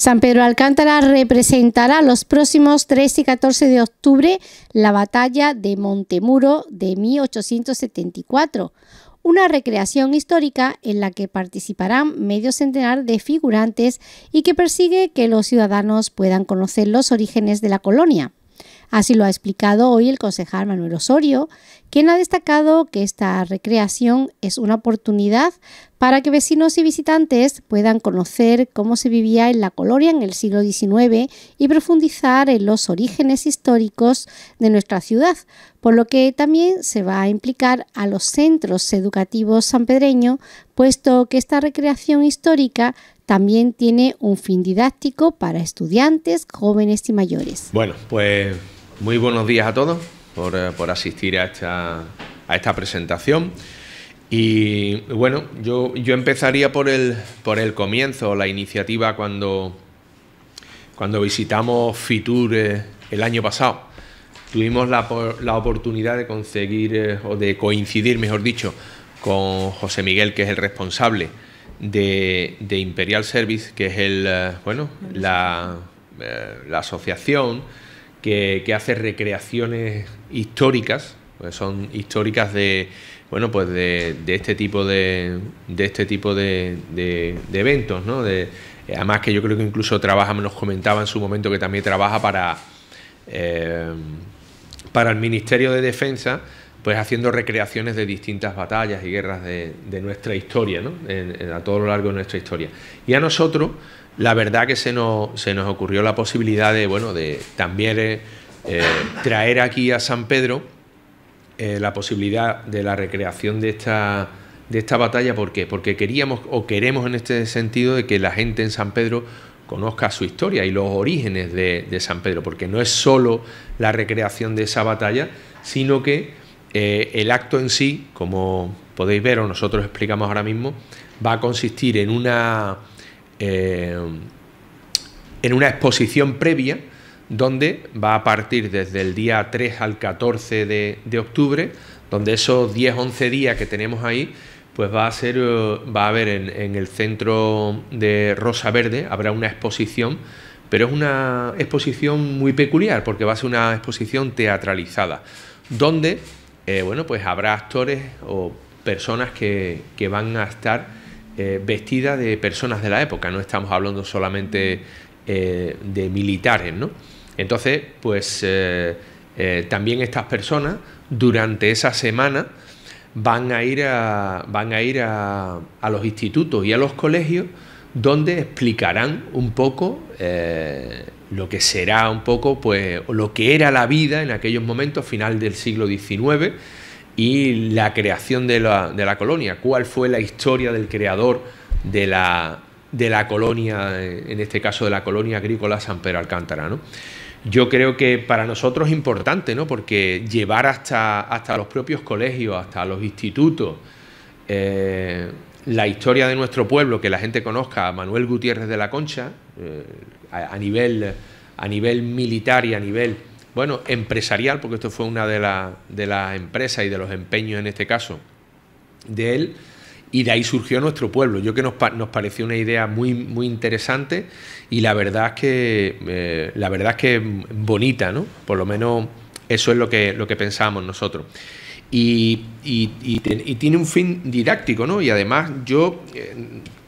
San Pedro Alcántara representará los próximos 13 y 14 de octubre la batalla de Montemuro de 1874, una recreación histórica en la que participarán medio centenar de figurantes y que persigue que los ciudadanos puedan conocer los orígenes de la colonia. Así lo ha explicado hoy el concejal Manuel Osorio, quien ha destacado que esta recreación es una oportunidad para que vecinos y visitantes puedan conocer cómo se vivía en la colonia en el siglo XIX y profundizar en los orígenes históricos de nuestra ciudad, por lo que también se va a implicar a los centros educativos sanpedreños, puesto que esta recreación histórica también tiene un fin didáctico para estudiantes, jóvenes y mayores. Bueno, pues muy buenos días a todos. Eh, por, asistir a esta, a presentación. Y bueno, yo, empezaría por el, por el comienzo, la iniciativa cuando, cuando visitamos Fitur eh, el año pasado. Tuvimos la, la oportunidad de conseguir, eh, o de coincidir, mejor dicho, con José Miguel, que es el responsable de, Imperial Service, que es el, bueno, la, la asociación que, hace recreaciones históricas, pues son históricas de bueno pues de, este tipo de, de este tipo de, eventos, ¿no? además que yo creo que incluso trabaja, nos comentaba en su momento que también trabaja para eh, para el Ministerio de Defensa pues haciendo recreaciones de distintas batallas y guerras de, nuestra historia, ¿no? a todo lo largo de nuestra historia. Y a nosotros, la verdad que se nos, se nos ocurrió la posibilidad de, bueno, de también eh, traer aquí a San Pedro eh, la posibilidad de la recreación de esta, de esta batalla. ¿Por qué? Porque queríamos o queremos en este sentido de que la gente en San Pedro conozca su historia y los orígenes de, San Pedro, porque no es solo la recreación de esa batalla, sino que eh, el acto en sí, como podéis ver o nosotros explicamos ahora mismo, va a consistir en una eh, en una exposición previa donde va a partir desde el día 3 al 14 de, octubre, donde esos 10-11 días que tenemos ahí, pues va a ser, eh, va a haber en, el centro de Rosa Verde, habrá una exposición, pero es una exposición muy peculiar, porque va a ser una exposición teatralizada, donde, eh, bueno, pues habrá actores o personas que, que van a estar eh, vestida de personas de la época, no estamos hablando solamente eh, de militares, ¿no? Entonces, pues eh, también estas personas durante esa semana van a ir, a, van a, ir a, los institutos y a los colegios donde explicarán un poco lo que será un poco, pues, lo que era la vida en aquellos momentos, final del siglo XIX, y la creación de la, colonia, cuál fue la historia del creador de la, de la colonia, en este caso de la colonia agrícola San Pedro Alcántara. ¿no? Yo creo que para nosotros es importante, ¿no? porque llevar hasta, hasta los propios colegios, hasta los institutos, eh, la historia de nuestro pueblo, que la gente conozca a Manuel Gutiérrez de la Concha, eh, a, nivel, a nivel militar y a nivel bueno, empresarial, porque esto fue una de las de la empresas y de los empeños en este caso de él, y de ahí surgió nuestro pueblo. Yo que nos, pareció una idea muy, muy interesante y la verdad es que, eh, la verdad es que bonita, ¿no? Por lo menos eso es lo que, lo que pensábamos nosotros. Y, tiene un fin didáctico, ¿no? Y además yo eh,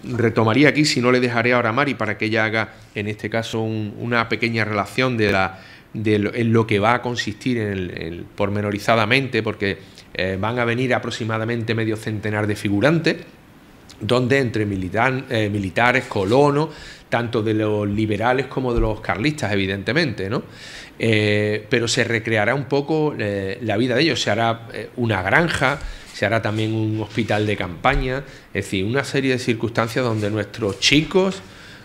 retomaría aquí, si no le dejaré ahora a Mari para que ella haga, en este caso, una pequeña relación de la de en lo que va a consistir en el, pormenorizadamente, porque eh, van a venir aproximadamente medio centenar de figurantes, donde entre eh, militares, colonos, tanto de los liberales como de los carlistas, evidentemente, ¿no? Eh, pero se recreará un poco la vida de ellos, se hará una granja, se hará también un hospital de campaña, es decir, una serie de circunstancias donde nuestros chicos,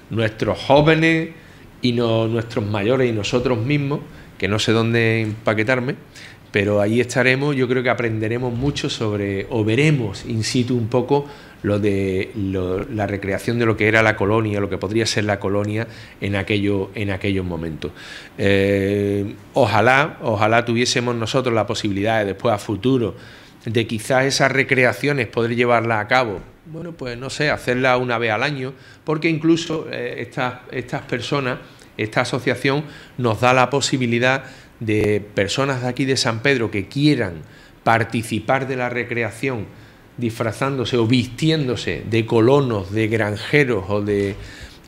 nuestros jóvenes, y nuestros mayores y nosotros mismos, que no sé dónde empaquetarme, pero ahí estaremos, yo creo que aprenderemos mucho sobre, o veremos in situ un poco lo de la recreación de lo que era la colonia, lo que podría ser la colonia en, aquello, en aquellos momentos. Eh, ojalá, ojalá tuviésemos nosotros la posibilidad de después a futuro de quizás esas recreaciones poder llevarlas a cabo. Bueno, pues no sé, hacerla una vez al año, porque incluso eh, estas, estas personas esta asociación nos da la posibilidad de personas de aquí de San Pedro que quieran participar de la recreación disfrazándose o vistiéndose de colonos, de granjeros o de,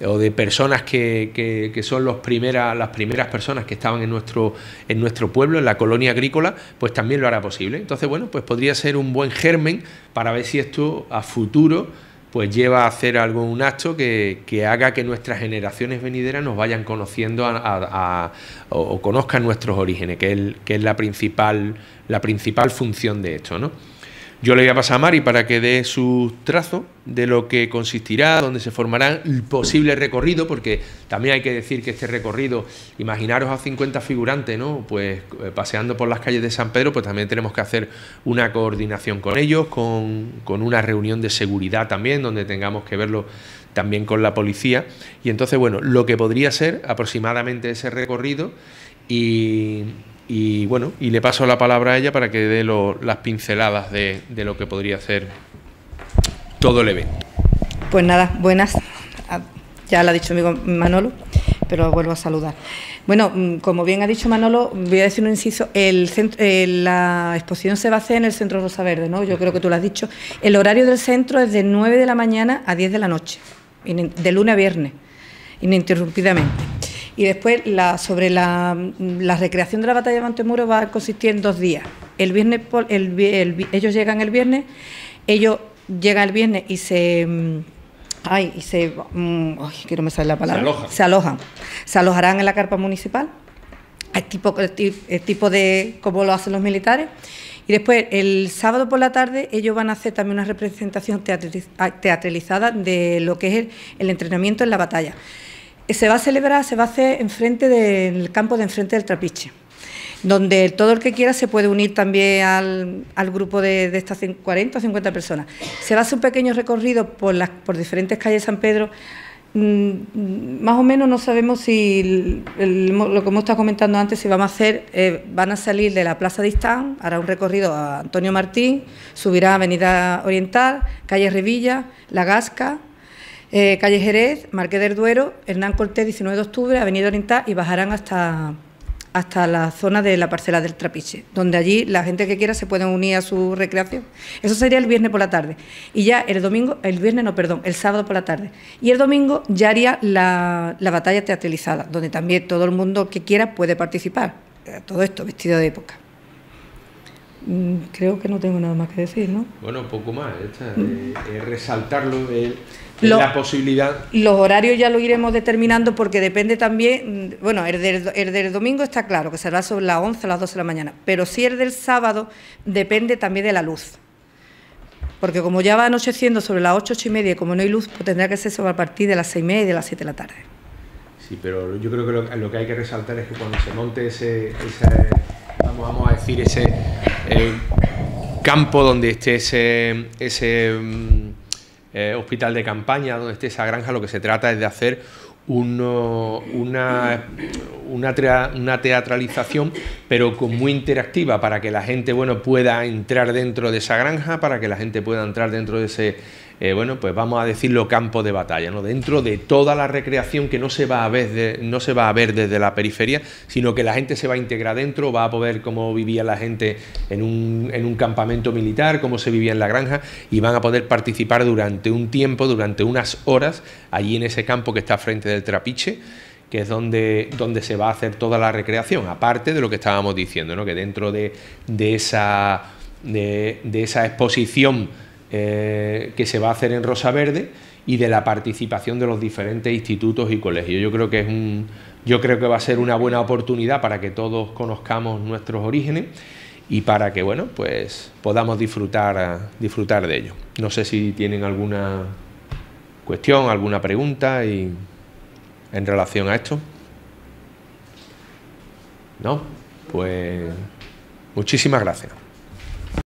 o de personas que, son las primeras personas que estaban en nuestro, en nuestro pueblo, en la colonia agrícola, pues también lo hará posible. Entonces, bueno, pues podría ser un buen germen para ver si esto a futuro pues lleva a hacer un acto que, que, haga que nuestras generaciones venideras nos vayan conociendo a, o, conozcan nuestros orígenes, que es, la, principal, la principal función de esto, yo le voy a pasar a Mari para que dé su trazo de lo que consistirá, dónde se formará el posible recorrido, porque también hay que decir que este recorrido, imaginaros a 50 figurantes, ¿no? Pues eh, paseando por las calles de San Pedro, pues también tenemos que hacer una coordinación con ellos, con una reunión de seguridad también, donde tengamos que verlo también con la policía. Y entonces, bueno, lo que podría ser aproximadamente ese recorrido y y bueno, y le paso la palabra a ella para que dé las pinceladas de, lo que podría ser todo el evento. Pues nada, buenas. Ah, ya lo ha dicho amigo Manolo, pero vuelvo a saludar. Bueno, mm, como bien ha dicho Manolo, voy a decir un inciso. El eh, la exposición se va a hacer en el Centro Rosa Verde, ¿no? Yo creo que tú lo has dicho. El horario del centro es de 9 de la mañana a 10 de la noche, de lunes a viernes, ininterrumpidamente. Y después, la, sobre mm, la, recreación de la batalla de Montemuro va a consistir en dos días. El viernes, el, ellos llegan el viernes, ellos llegan el viernes y se... Mm, ay, y se... Mm, ay, me sale la palabra. Se alojan. Se alojarán en la carpa municipal, el eh, eh, tipo, de... como lo hacen los militares. Y después, el sábado por la tarde, ellos van a hacer también una representación teatralizada de lo que es el entrenamiento en la batalla. Eh, se va a celebrar, se va a hacer enfrente del campo de enfrente del Trapiche, donde todo el que quiera se puede unir también al, grupo de, estas 40 o 50 personas. Se va a hacer un pequeño recorrido por, las, por diferentes calles de San Pedro. Mm, mm, más o menos no sabemos si lo que hemos estado comentando antes, si vamos a hacer, eh, van a salir de la Plaza de Istán, hará un recorrido a Antonio Martín, subirá a Avenida Oriental, calle Revilla, La Gasca, eh, calle Jerez, Marqués del Duero, Hernán Cortés, 19 de octubre, Avenida Oriental y bajarán hasta, hasta la zona de la parcela del Trapiche, donde allí la gente que quiera se puede unir a su recreación. Eso sería el viernes por la tarde. Y ya el domingo, el viernes no, perdón, el sábado por la tarde. Y el domingo ya haría la, la batalla teatralizada, donde también todo el mundo que quiera puede participar. Eh, todo esto vestido de época. Mm, creo que no tengo nada más que decir, ¿no? Bueno, poco más, eh, eh, resaltarlo, de la posibilidad. Los horarios ya lo iremos determinando porque depende también, mm, bueno, el del, domingo está claro, que será sobre las 11, las 12 de la mañana, pero si es del sábado depende también de la luz. Porque como ya va anocheciendo sobre las 8, 8 y media, y como no hay luz, pues tendrá que ser sobre a partir de las 6 y media y de las 7 de la tarde. Sí, pero yo creo que lo, que hay que resaltar es que cuando se monte ese, vamos a decir, ese, el eh, campo donde esté ese, mm, eh, hospital de campaña, donde esté esa granja, lo que se trata es de hacer una, una, una, teatralización, pero con muy interactiva, para que la gente bueno, pueda entrar dentro de esa granja, para que la gente pueda entrar dentro de ese eh, bueno, pues vamos a decirlo campo de batalla, ¿no? Dentro de toda la recreación que no se va a ver, no se va a ver desde la periferia, sino que la gente se va a integrar dentro, va a poder cómo vivía la gente en un, en un campamento militar, cómo se vivía en la granja, y van a poder participar durante un tiempo, durante unas horas, allí en ese campo que está frente del trapiche que es donde, donde se va a hacer toda la recreación, aparte de lo que estábamos diciendo, ¿no? que dentro de, esa, de esa exposición eh, que se va a hacer en Rosa Verde y de la participación de los diferentes institutos y colegios. Yo creo que es un, yo creo que va a ser una buena oportunidad para que todos conozcamos nuestros orígenes y para que bueno, pues podamos disfrutar, disfrutar de ello. No sé si tienen alguna cuestión, alguna pregunta en relación a esto. ¿No? Pues muchísimas gracias.